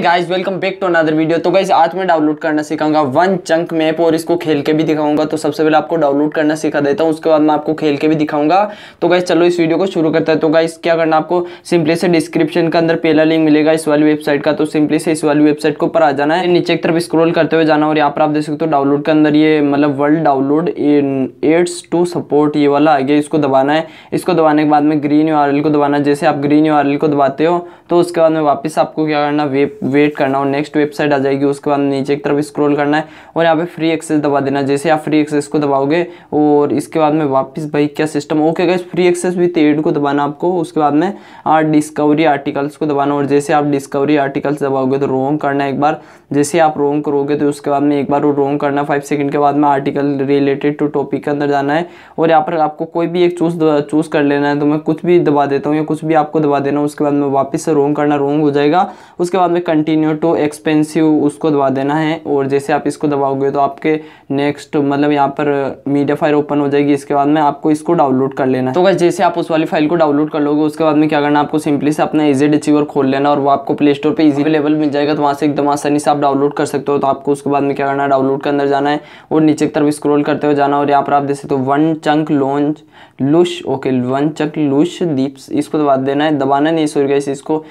guys welcome back to another video तो guys आज मैं डाउनलोड करना सिखाऊंगा वन चंक मैप और इसको खेल के भी दिखाऊंगा तो सबसे पहले आपको डाउनलोड करना सिखा देता हूँ उसके बाद मैं आपको खेल के भी दिखाऊंगा तो गाइज चलो इस वीडियो को शुरू करते हैं तो गाइज क्या करना आपको सिंपली से डिस्क्रिप्शन के अंदर पहला लिंक मिलेगा इस वाली वेबसाइट का तो सिंपली से इस वाली वेबसाइट को ऊपर आ जाना है नीचे की तरफ स्क्रोल करते हुए जाना और यहाँ पर आप देख सकते हो डाउनलोड के अंदर ये मतलब world download ads to support ये वाला आ गया इसको दबाना है इसको दबाने के बाद में ग्रीन यू को दबाना जैसे आप ग्रीन यू को दबाते हो तो उसके बाद में वापस आपको क्या करना वेब वेट करना और नेक्स्ट वेबसाइट आ जाएगी उसके बाद नीचे की तरफ स्क्रॉल करना है और यहाँ पे फ्री एक्सेस दबा देना जैसे आप फ्री एक्सेस को दबाओगे और इसके बाद में वापस भाई क्या सिस्टम ओके गई फ्री एक्सेस भी तेड को दबाना आपको उसके बाद में आप डिस्कवरी आर्टिकल्स को दबाना और जैसे आप डिस्कवरी आर्टिकल्स दबाओगे तो रोंग करना है एक बार जैसे आप रोंग करोगे तो उसके बाद में एक बार रोंग करना फाइव सेकेंड के बाद में आर्टिकल रिलेटेड टू टॉपिक के अंदर जाना है और यहाँ पर आपको कोई भी एक चूज चूज़ कर लेना है तो मैं कुछ भी दबा देता हूँ या कुछ भी आपको दबा देना उसके बाद में वापस से रोंग करना रोंग हो जाएगा उसके बाद में कंटिन्यू टू एक्सपेंसिव उसको दबा देना है और जैसे आप इसको दबाओगे तो आपके नेक्स्ट मतलब यहाँ पर मीडिया फाइल ओपन हो जाएगी इसके बाद में आपको इसको डाउनलोड कर लेना तो बस जैसे आप उस वाली फाइल को डाउनलोड कर लोगे उसके बाद में क्या करना आपको सिंपली से अपना इजेड अचीवर खोल लेना और वो आपको प्ले स्टोर पर इजी अवेलेबल मिल जाएगा तो वहाँ से एकदम आसानी से आप डाउनलोड कर सकते हो तो आपको उसके बाद में क्या करना है डाउनलोड के अंदर जाना है और नीचे की तरफ स्क्रोल करते हुए जाना और यहाँ पर आप देख सकते हो one chunk launch lush okay one chunk lush deeps इसको दबा देना है दबाना नहीं सूर्य इसको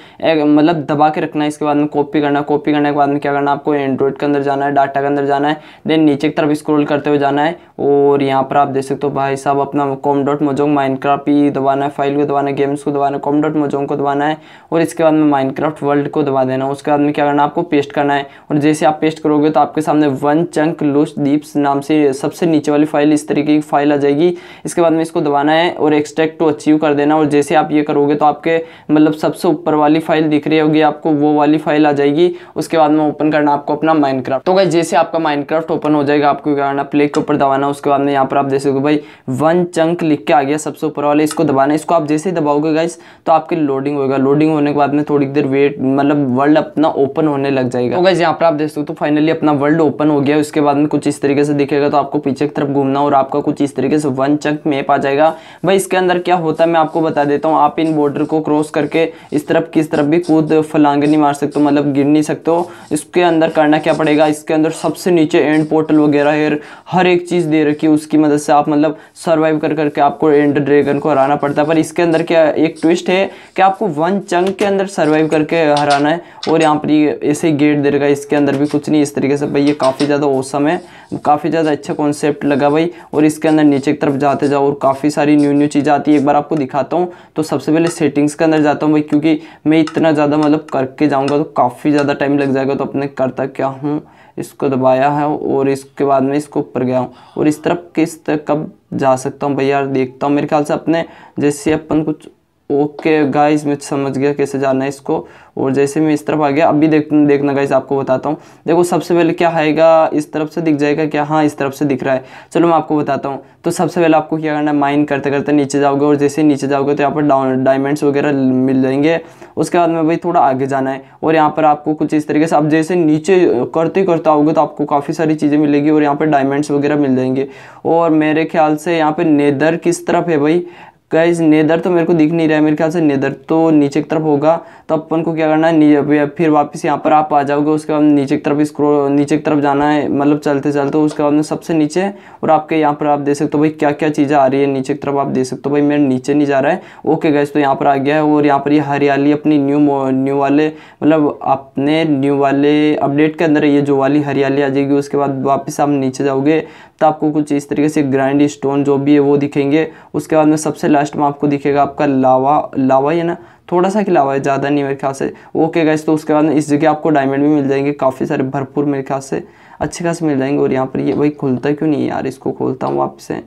मतलब दबा के रखना है इसके बाद में कॉपी करना कॉपी करने के बाद में क्या करना आपको एंड्रॉइड के अंदर जाना है डाटा के अंदर जाना है देन नीचे की तरफ स्क्रॉल करते हुए जाना है और यहाँ पर आप देख सकते हो भाई साहब अपना कॉम डॉट मोजोंग माइनक्राफ्ट ही दबाना है फाइल को दबाना है गेम्स को दबाना है कॉम डॉट मोजोंग को दबाना है और इसके बाद में माइनक्राफ्ट वर्ल्ड को दबा देना उसके बाद में क्या करना है आपको पेस्ट करना है और जैसे आप पेस्ट करोगे तो आपके सामने वन चंक लूस डीप्स नाम से सबसे नीचे वाली फाइल इस तरीके की फाइल आ जाएगी इसके बाद में इसको दबाना है और एक्सट्रैक्ट टू अचीव कर देना और जैसे आप ये करोगे तो आपके मतलब सबसे ऊपर वाली फाइल दिख रही होगी आपको वो वाली फाइल आ जाएगी उसके बाद में ओपन करना आपको अपना माइनक्राफ्ट तो जैसे आपका माइनक्राफ्ट ओपन हो जाएगा आपको क्या करना प्ले के ऊपर दबाना दबाना उसके बाद में यहाँ पर आप देख सकते हो भाई वन चंक लिख के आ गया सबसे ऊपर वाले इसको दबाना इसको आप जैसे ही दबाओगे गाइस तो आपके लोडिंग होगा लोडिंग होने के बाद में थोड़ी देर वेट मतलब वर्ल्ड अपना ओपन होने लग जाएगा तो गाइस यहाँ पर आप देख सकते हो तो फाइनली अपना वर्ल्ड ओपन हो गया उसके बाद में कुछ इस तरीके से दिखेगा तो आपको पीछे की तरफ घूमना और आपका कुछ इस तरीके से वन चंक मैप आ जाएगा भाई इसके अंदर क्या होता है मैं आपको बता देता हूँ आप इन बॉर्डर को क्रॉस करके इस तरफ किस तरफ भी कूद फलांग नहीं मार सकते मतलब गिर नहीं सकते इसके अंदर करना क्या पड़ेगा इसके अंदर सबसे नीचे एंड पोर्टल वगैरह हर एक चीज़ दे रखी है उसकी मदद से आप मतलब सर्वाइव कर करके आपको एंडर ड्रैगन को हराना पड़ता है पर इसके अंदर क्या एक ट्विस्ट है कि आपको वन चंक के अंदर सर्वाइव करके हराना है और यहाँ पर ये ऐसे गेट दे रखा है इसके अंदर भी कुछ नहीं इस तरीके से भाई ये काफ़ी ज़्यादा ओसम है काफ़ी ज़्यादा अच्छा कॉन्सेप्ट लगा भाई और इसके अंदर नीचे की तरफ जाते जाओ और काफ़ी सारी न्यू न्यू चीज़ें आती है एक बार आपको दिखाता हूँ तो सबसे पहले सेटिंग्स के अंदर जाता हूँ भाई क्योंकि मैं इतना ज़्यादा मतलब करके जाऊँगा तो काफ़ी ज़्यादा टाइम लग जाएगा तो अपने करता क्या हूँ इसको दबाया है और इसके बाद में इसको ऊपर गया हूँ और और इस तरफ किस तक कब जा सकता हूँ भैया देखता हूँ मेरे ख्याल से अपने जैसे अपन कुछ ओके गाइस मैं समझ गया कैसे जाना है इसको और जैसे मैं इस तरफ आ गया अभी देख देखना गाइस आपको बताता हूँ देखो सबसे पहले क्या आएगा इस तरफ से दिख जाएगा क्या हाँ इस तरफ से दिख रहा है चलो मैं आपको बताता हूँ तो सबसे पहले आपको क्या करना है माइन करते करते नीचे जाओगे और जैसे नीचे जाओगे तो यहाँ पर डायमंड्स वगैरह मिल जाएंगे उसके बाद में भाई थोड़ा आगे जाना है और यहाँ पर आपको कुछ इस तरीके से आप जैसे नीचे करते करते आओगे तो आपको काफ़ी सारी चीज़ें मिलेगी और यहाँ पर डायमंड्स वगैरह मिल जाएंगे और मेरे ख्याल से यहाँ पर नेदर किस तरफ है भाई गाइज नेदर तो मेरे को दिख नहीं रहा है मेरे ख्याल से नेदर तो नीचे की तरफ होगा तो अपन को क्या करना है फिर वापस यहाँ पर आप आ जाओगे उसके बाद नीचे की तरफ स्क्रो नीचे की तरफ जाना है मतलब चलते चलते उसके बाद में सबसे नीचे और आपके यहाँ पर आप देख सकते हो भाई क्या क्या चीज़ें आ रही है नीचे की तरफ आप देख सकते हो भाई मेरा नीचे नहीं जा रहा है ओके गाइज तो यहाँ पर आ गया है और यहाँ पर ये हरियाली अपनी न्यू न्यू वाले मतलब अपने न्यू वाले अपडेट के अंदर ये जो वाली हरियाली आ जाएगी उसके बाद वापस आप नीचे जाओगे तो आपको कुछ इस तरीके से ग्राइंड स्टोन जो भी है वो दिखेंगे उसके बाद में सबसे लास्ट में आपको दिखेगा आपका लावा लावा है ना थोड़ा सा खिला हुआ है ज़्यादा नहीं मेरे ख्याल से ओके गए तो उसके बाद इस जगह आपको डायमंड भी मिल जाएंगे काफ़ी सारे भरपूर मेरे ख्याल से अच्छे खास मिल जाएंगे और यहाँ पर ये भाई खुलता क्यों नहीं यार इसको खोलता हूँ वापस से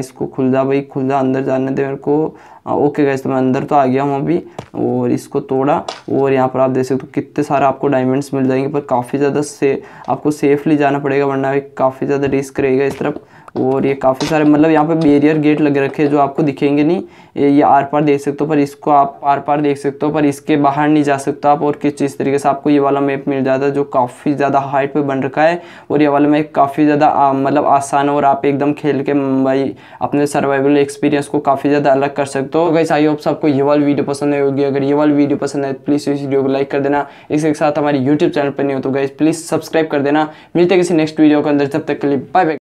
इसको खुल जा भाई खुल जा अंदर जाने दे मेरे को आ, ओके गए तो मैं अंदर तो आ गया हूँ अभी और इसको तोड़ा और यहाँ पर आप देख सकते हो कितने सारे आपको डायमंड्स मिल जाएंगे पर काफ़ी ज़्यादा से आपको सेफली जाना पड़ेगा वरना काफ़ी ज़्यादा रिस्क रहेगा इस तरफ और ये काफ़ी सारे मतलब यहाँ पे बैरियर गेट लग रखे जो आपको दिखेंगे नहीं ये ये आर पार देख सकते हो पर इसको आप आर पार देख सकते हो पर इसके बाहर नहीं जा सकते आप और किस चीज़ तरीके से आपको ये वाला मैप मिल जाता है जो काफ़ी ज़्यादा हाइट पे बन रखा है और ये वाला मैप काफ़ी ज़्यादा मतलब आसान और आप एकदम खेल के भाई अपने सर्वाइवल एक्सपीरियंस को काफ़ी ज़्यादा अलग कर सकते हो गैस आई होप आपको ये वाली वीडियो पसंद होगी अगर ये वाली वीडियो पसंद है प्लीज़ इस वीडियो को लाइक कर देना इसके साथ हमारे यूट्यूब चैनल पर नहीं हो तो गई प्लीज़ सब्सक्राइब कर देना मिलते किसी नेक्स्ट वीडियो के अंदर जब तक के लिए बाय बाय